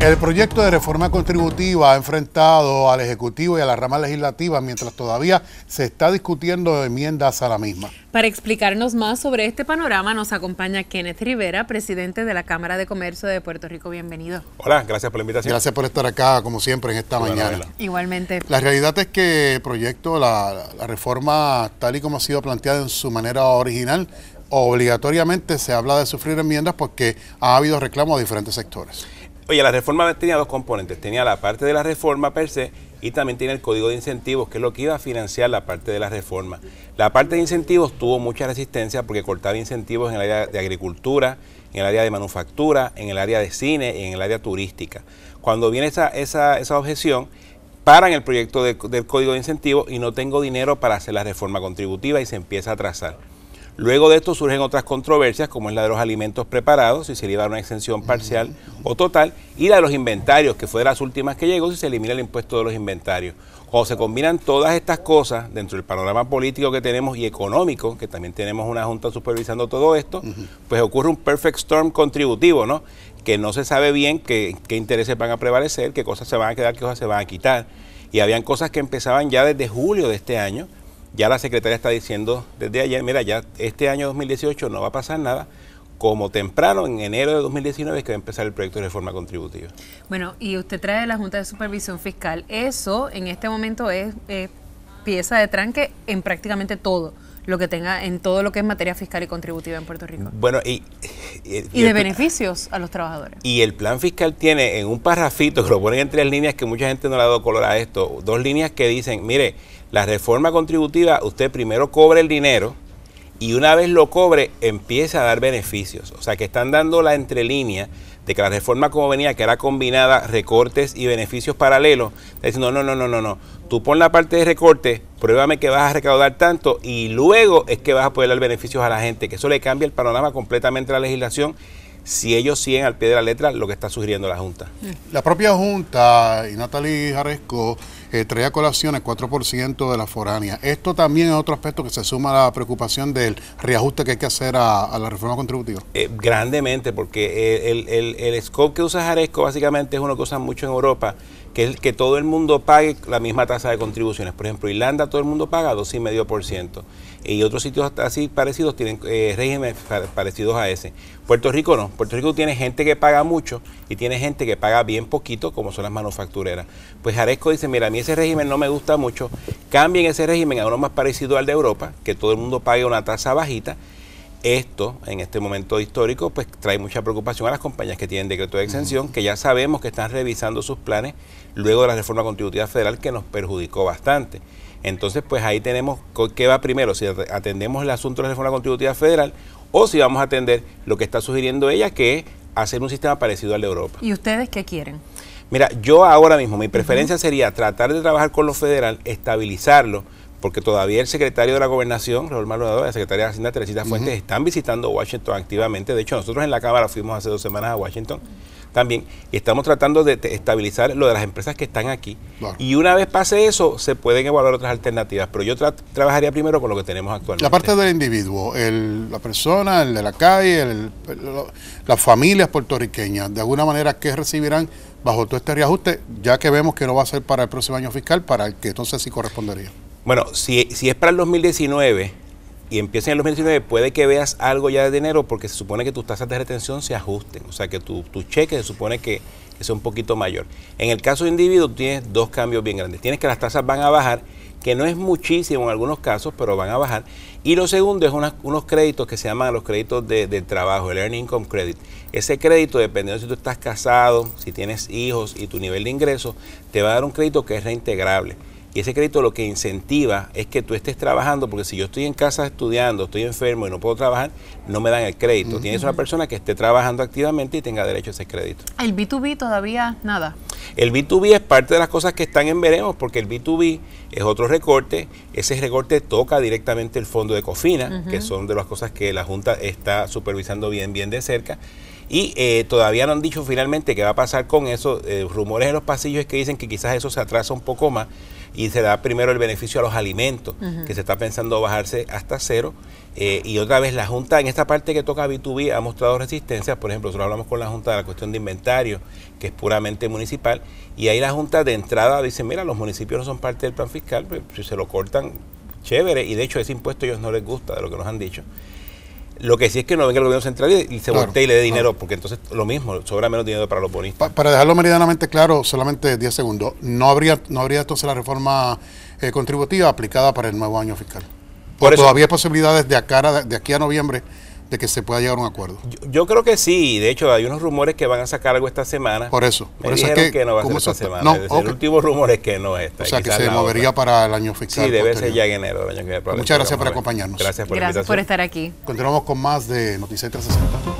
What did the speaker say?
El proyecto de reforma contributiva ha enfrentado al Ejecutivo y a la rama legislativa mientras todavía se está discutiendo enmiendas a la misma. Para explicarnos más sobre este panorama nos acompaña Kenneth Rivera, presidente de la Cámara de Comercio de Puerto Rico. Bienvenido. Hola, gracias por la invitación. Gracias por estar acá, como siempre, en esta mañana. Igualmente. La realidad es que el proyecto, la, la reforma tal y como ha sido planteada en su manera original, obligatoriamente se habla de sufrir enmiendas porque ha habido reclamos de diferentes sectores. Oye, la reforma tenía dos componentes. Tenía la parte de la reforma per se y también tenía el código de incentivos, que es lo que iba a financiar la parte de la reforma. La parte de incentivos tuvo mucha resistencia porque cortaba incentivos en el área de agricultura, en el área de manufactura, en el área de cine y en el área turística. Cuando viene esa, objeción, paran el proyecto del código de incentivos y no tengo dinero para hacer la reforma contributiva y se empieza a trazar. Luego de esto surgen otras controversias, como es la de los alimentos preparados, si se le iba a dar una exención parcial o total, y la de los inventarios, que fue de las últimas que llegó, si se elimina el impuesto de los inventarios. Cuando se combinan todas estas cosas dentro del panorama político que tenemos y económico, que también tenemos una junta supervisando todo esto, pues ocurre un perfect storm contributivo, ¿no? Que no se sabe bien qué, qué intereses van a prevalecer, qué cosas se van a quedar, qué cosas se van a quitar. Y habían cosas que empezaban ya desde julio de este año, ya la secretaria está diciendo desde ayer, mira, ya este año 2018 no va a pasar nada, como temprano, en enero de 2019, es que va a empezar el proyecto de reforma contributiva. Bueno, y usted trae la Junta de Supervisión Fiscal. Eso en este momento es pieza de tranque en prácticamente todo lo que tenga en todo lo que es materia fiscal y contributiva en Puerto Rico. Bueno, y... Y, de beneficios a los trabajadores. Y el plan fiscal tiene en un parrafito, que lo ponen en tres líneas, que mucha gente no le ha dado color a esto, dos líneas que dicen, mire, la reforma contributiva, usted primero cobra el dinero, y una vez lo cobre empieza a dar beneficios. O sea que están dando la entrelínea de que la reforma como venía, que era combinada recortes y beneficios paralelos, está diciendo, no, no, no, no, no, tú pon la parte de recorte, pruébame que vas a recaudar tanto y luego es que vas a poder dar beneficios a la gente, que eso le cambia el panorama completamente a la legislación si ellos siguen al pie de la letra lo que está sugiriendo la Junta. La propia Junta y Natalie Jarezco, eh, trae a colación el 4% de la foránea. Esto también es otro aspecto que se suma a la preocupación del reajuste que hay que hacer a, la reforma contributiva. Eh, grandemente, porque eh, el, scope que usa Jaresco básicamente es uno que usan mucho en Europa que, que todo el mundo pague la misma tasa de contribuciones. Por ejemplo, Irlanda todo el mundo paga 2,5%. Y otros sitios así parecidos tienen eh, regímenes parecidos a ese. Puerto Rico no. Puerto Rico tiene gente que paga mucho y tiene gente que paga bien poquito, como son las manufactureras. Pues Jarezco dice, mira, a mí ese régimen no me gusta mucho. Cambien ese régimen a uno más parecido al de Europa, que todo el mundo pague una tasa bajita esto, en este momento histórico, pues trae mucha preocupación a las compañías que tienen decreto de exención, que ya sabemos que están revisando sus planes luego de la reforma contributiva federal que nos perjudicó bastante. Entonces, pues ahí tenemos qué va primero, si atendemos el asunto de la reforma contributiva federal o si vamos a atender lo que está sugiriendo ella, que es hacer un sistema parecido al de Europa. ¿Y ustedes qué quieren? Mira, yo ahora mismo, mi preferencia sería tratar de trabajar con lo federal, estabilizarlo, porque todavía el secretario de la Gobernación, Raúl y la secretaria de Hacienda, Teresita Fuentes, están visitando Washington activamente. De hecho, nosotros en la Cámara fuimos hace dos semanas a Washington también y estamos tratando de estabilizar lo de las empresas que están aquí. Y una vez pase eso, se pueden evaluar otras alternativas, pero yo trabajaría primero con lo que tenemos actualmente. La parte del individuo, el, la persona, el de la calle, el, las familias puertorriqueñas, de alguna manera, que recibirán? bajo todo este reajuste, ya que vemos que no va a ser para el próximo año fiscal, para el que entonces sí correspondería. Bueno, si, es para el 2019 y empieza en el 2019, puede que veas algo ya de dinero porque se supone que tus tasas de retención se ajusten, o sea que tu, cheque se supone que, es un poquito mayor. En el caso de individuo tienes dos cambios bien grandes. Tienes que las tasas van a bajar, que no es muchísimo en algunos casos, pero van a bajar. Y lo segundo es unos créditos que se llaman los créditos de, trabajo, el Earning Income Credit. Ese crédito, dependiendo si tú estás casado, si tienes hijos y tu nivel de ingreso, te va a dar un crédito que es reintegrable. Y ese crédito lo que incentiva es que tú estés trabajando, porque si yo estoy en casa estudiando, estoy enfermo y no puedo trabajar, no me dan el crédito. Tienes una persona que esté trabajando activamente y tenga derecho a ese crédito. ¿El B2B todavía nada? El B2B es parte de las cosas que están en veremos, porque el B2B es otro recorte. Ese recorte toca directamente el fondo de COFINA, que son de las cosas que la Junta está supervisando bien, bien de cerca. Y eh, todavía no han dicho finalmente qué va a pasar con eso. Eh, rumores en los pasillos que dicen que quizás eso se atrasa un poco más y se da primero el beneficio a los alimentos, que se está pensando bajarse hasta cero. Eh, y otra vez la Junta, en esta parte que toca B2B, ha mostrado resistencia Por ejemplo, nosotros hablamos con la Junta de la cuestión de inventario, que es puramente municipal, y ahí la Junta de entrada dice, mira, los municipios no son parte del plan fiscal, pues, si se lo cortan, chévere, y de hecho ese impuesto a ellos no les gusta, de lo que nos han dicho. Lo que sí es que no venga el gobierno central y, se voltee y le dé dinero, porque entonces lo mismo, sobra menos dinero para los bonistas. para dejarlo meridianamente claro, solamente 10 segundos, no habría, no habría entonces la reforma eh, contributiva aplicada para el nuevo año fiscal. Por todavía hay posibilidades de, a cara, de aquí a noviembre de que se pueda llegar a un acuerdo. Yo, creo que sí, de hecho hay unos rumores que van a sacar algo esta semana. Por eso, por eso es que, no va a esta semana. que no es O sea, que se movería para el año fiscal. Sí, debe ser ya en enero Muchas gracias por acompañarnos. Gracias por, por estar aquí. Continuamos con más de Noticias 360.